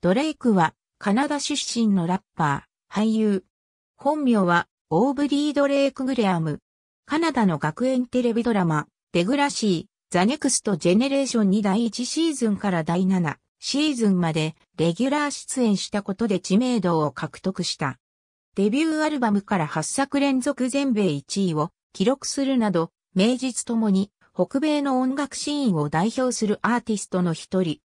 ドレイクはカナダ出身のラッパー、俳優。本名はオーブリー・ドレイク・グレアム。カナダの学園テレビドラマ、デグラシー、ザ・ネクスト・ジェネレーションに第1シーズンから第7シーズンまでレギュラー出演したことで知名度を獲得した。デビューアルバムから8作連続全米1位を記録するなど、名実ともに北米の音楽シーンを代表するアーティストの一人。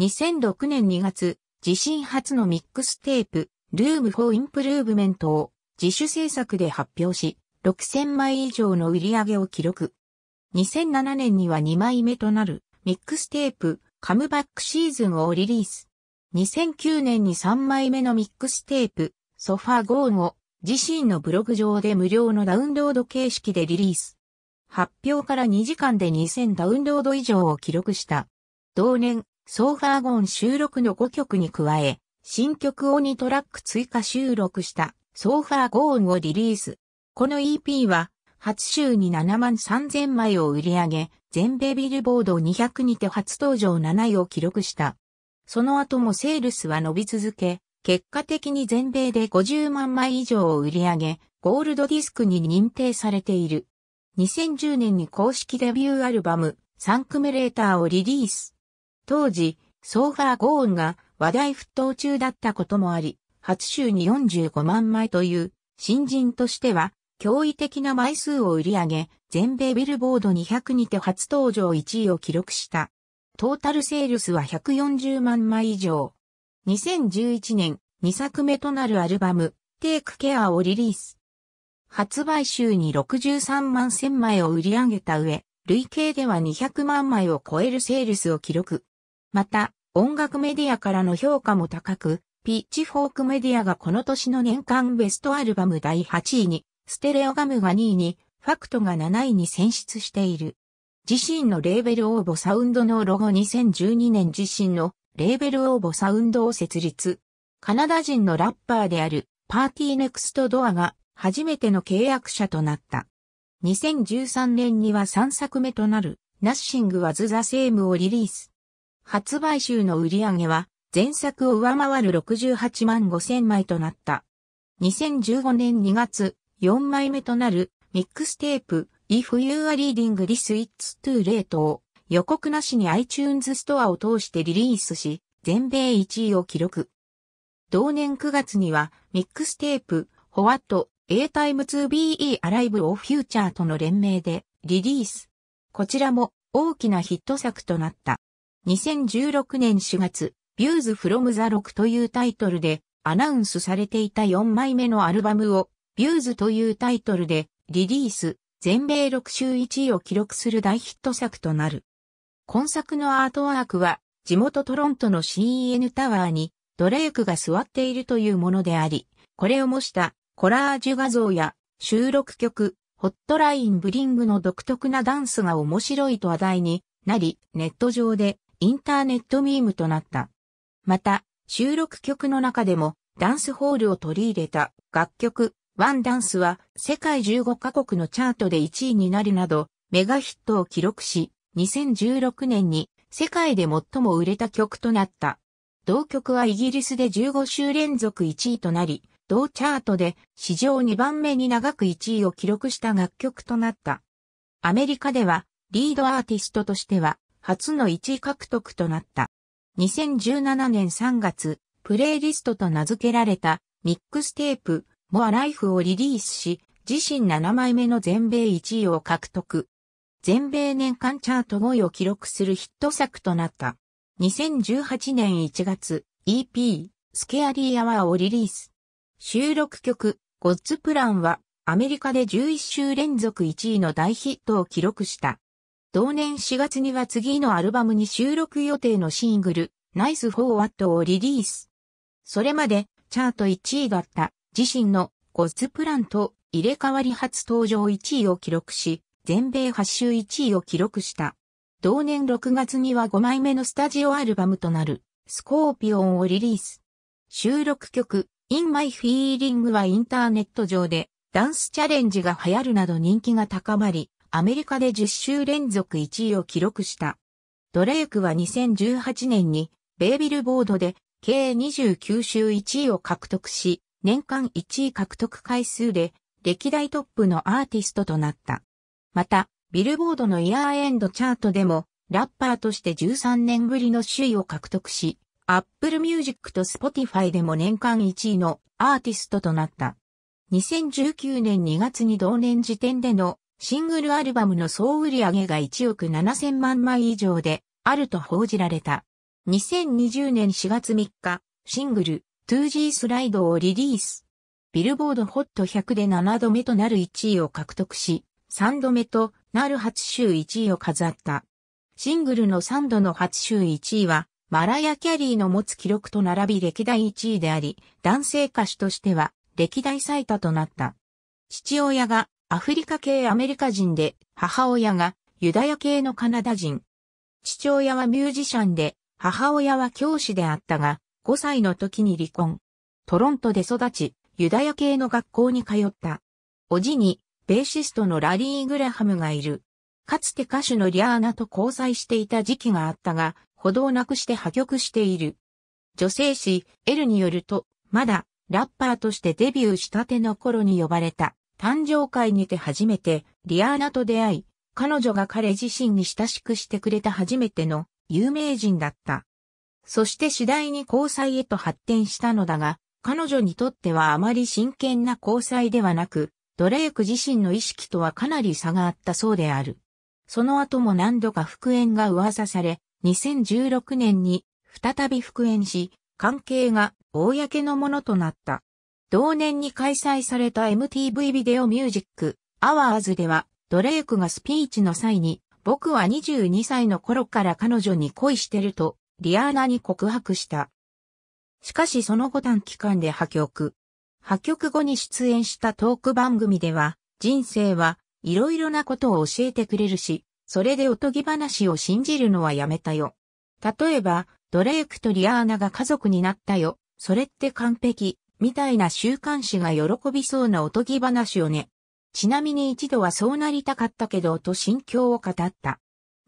2006年2月、自身初のミックステープ、ルームフォーインプルーブメントを自主制作で発表し、6000枚以上の売り上げを記録。2007年には2枚目となるミックステープカムバックシーズンをリリース。2009年に3枚目のミックステープソファンを自身のブログ上で無料のダウンロード形式でリリース。発表から2時間で2000ダウンロード以上を記録した。同年、ソーファーゴン収録の5曲に加え、新曲を2トラック追加収録したソーファーゴーンをリリース。この EP は、初週に7万3000枚を売り上げ、全米ビルボード200にて初登場7位を記録した。その後もセールスは伸び続け、結果的に全米で50万枚以上を売り上げ、ゴールドディスクに認定されている。2010年に公式デビューアルバム、サンクメレーターをリリース。当時、ソーファー・ゴーンが話題沸騰中だったこともあり、初週に45万枚という、新人としては、驚異的な枚数を売り上げ、全米ビルボード200にて初登場1位を記録した。トータルセールスは140万枚以上。2011年、2作目となるアルバム、テイクケアをリリース。発売週に63万1000枚を売り上げた上、累計では200万枚を超えるセールスを記録。また、音楽メディアからの評価も高く、ピッチフォークメディアがこの年の年間ベストアルバム第8位に、ステレオガムが2位に、ファクトが7位に選出している。自身のレーベル応募サウンドのロゴ2012年自身のレーベル応募サウンドを設立。カナダ人のラッパーであるパーティーネクストドアが初めての契約者となった。2013年には3作目となるナッシングはズザセームをリリース。発売週の売り上げは前作を上回る68万5千枚となった。2015年2月、4枚目となるミックステープ If You Are Reading This It's Too Late を予告なしに iTunes ストアを通してリリースし、全米1位を記録。同年9月にはミックステープ What A Time to Be Alive of Future との連名でリリース。こちらも大きなヒット作となった。2016年4月、ビューズ・フロム・ザ・ロックというタイトルでアナウンスされていた4枚目のアルバムをビューズというタイトルでリリース、全米6週1位を記録する大ヒット作となる。今作のアートワークは地元トロントの CN タワーにドレイクが座っているというものであり、これを模したコラージュ画像や収録曲、ホットラインブリングの独特なダンスが面白いと話題になり、ネット上でインターネットミームとなった。また、収録曲の中でもダンスホールを取り入れた楽曲、ワンダンスは世界15カ国のチャートで1位になるなど、メガヒットを記録し、2016年に世界で最も売れた曲となった。同曲はイギリスで15週連続1位となり、同チャートで史上2番目に長く1位を記録した楽曲となった。アメリカではリードアーティストとしては初の1位獲得となった。2017年3月、プレイリストと名付けられたミックステープ、モアライフをリリースし、自身7枚目の全米1位を獲得。全米年間チャート5位を記録するヒット作となった。2018年1月、EP、スケアリーアワーをリリース。収録曲、ゴッズプランは、アメリカで11週連続1位の大ヒットを記録した。同年4月には次のアルバムに収録予定のシングル、Nice for What をリリース。それまで、チャート1位だった、自身のゴッズプランと入れ替わり初登場1位を記録し、全米8周1位を記録した。同年6月には5枚目のスタジオアルバムとなる、スコーピオンをリリース。収録曲、In My Feeling はインターネット上で、ダンスチャレンジが流行るなど人気が高まり、アメリカで10週連続1位を記録した。ドレイクは2018年に、ベイビルボードで、計29週1位を獲得し、年間1位獲得回数で、歴代トップのアーティストとなった。また、ビルボードのイヤーエンドチャートでも、ラッパーとして13年ぶりの首位を獲得し、アップルミュージックとスポティファイでも年間1位のアーティストとなった。2019年2月に同年時点でのシングルアルバムの総売上が1億7000万枚以上であると報じられた。2020年4月3日、シングル 2G スライドをリリース。ビルボードホット100で7度目となる1位を獲得し、3度目となる初週1位を飾った。シングルの3度の初週1位は、マラヤ・キャリーの持つ記録と並び歴代1位であり、男性歌手としては歴代最多となった。父親がアフリカ系アメリカ人で、母親がユダヤ系のカナダ人。父親はミュージシャンで、母親は教師であったが、5歳の時に離婚。トロントで育ち、ユダヤ系の学校に通った。おじに、ベーシストのラリー・グラハムがいる。かつて歌手のリアーナと交際していた時期があったが、歩道なくして破局している。女性誌、エルによると、まだ、ラッパーとしてデビューしたての頃に呼ばれた。誕生会にて初めてリアーナと出会い、彼女が彼自身に親しくしてくれた初めての有名人だった。そして次第に交際へと発展したのだが、彼女にとってはあまり真剣な交際ではなく、ドレイク自身の意識とはかなり差があったそうである。その後も何度か復縁が噂され、2016年に再び復縁し、関係が公のものとなった。同年に開催された MTV ビデオミュージックアワーズではドレイクがスピーチの際に僕は22歳の頃から彼女に恋してるとリアーナに告白した。しかしその後短期間で破局。破局後に出演したトーク番組では人生はいろいろなことを教えてくれるし、それでおとぎ話を信じるのはやめたよ。例えば、ドレイクとリアーナが家族になったよ。それって完璧。みたいな週刊誌が喜びそうなおとぎ話をね。ちなみに一度はそうなりたかったけどと心境を語った。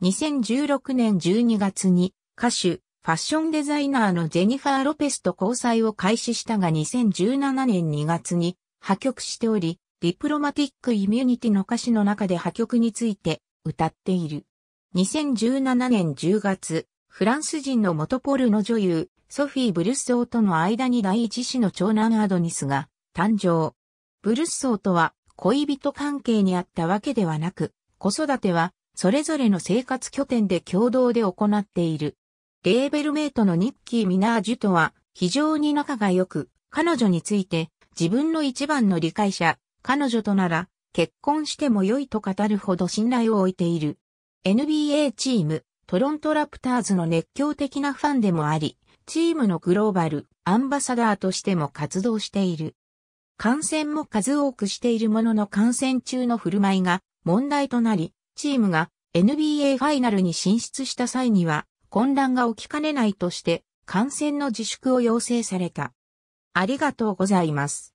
2016年12月に歌手、ファッションデザイナーのジェニファー・ロペスと交際を開始したが2017年2月に破局しており、ディプロマティック・イミュニティの歌詞の中で破局について歌っている。2017年10月、フランス人の元ポルノ女優、ソフィー・ブルッソーとの間に第一子の長男アドニスが誕生。ブルッソーとは恋人関係にあったわけではなく、子育てはそれぞれの生活拠点で共同で行っている。レーベルメイトのニッキー・ミナージュとは非常に仲が良く、彼女について自分の一番の理解者、彼女となら結婚しても良いと語るほど信頼を置いている。NBA チーム、トロントラプターズの熱狂的なファンでもあり、チームのグローバル、アンバサダーとしても活動している。感染も数多くしているものの感染中の振る舞いが問題となり、チームが NBA ファイナルに進出した際には混乱が起きかねないとして感染の自粛を要請された。ありがとうございます。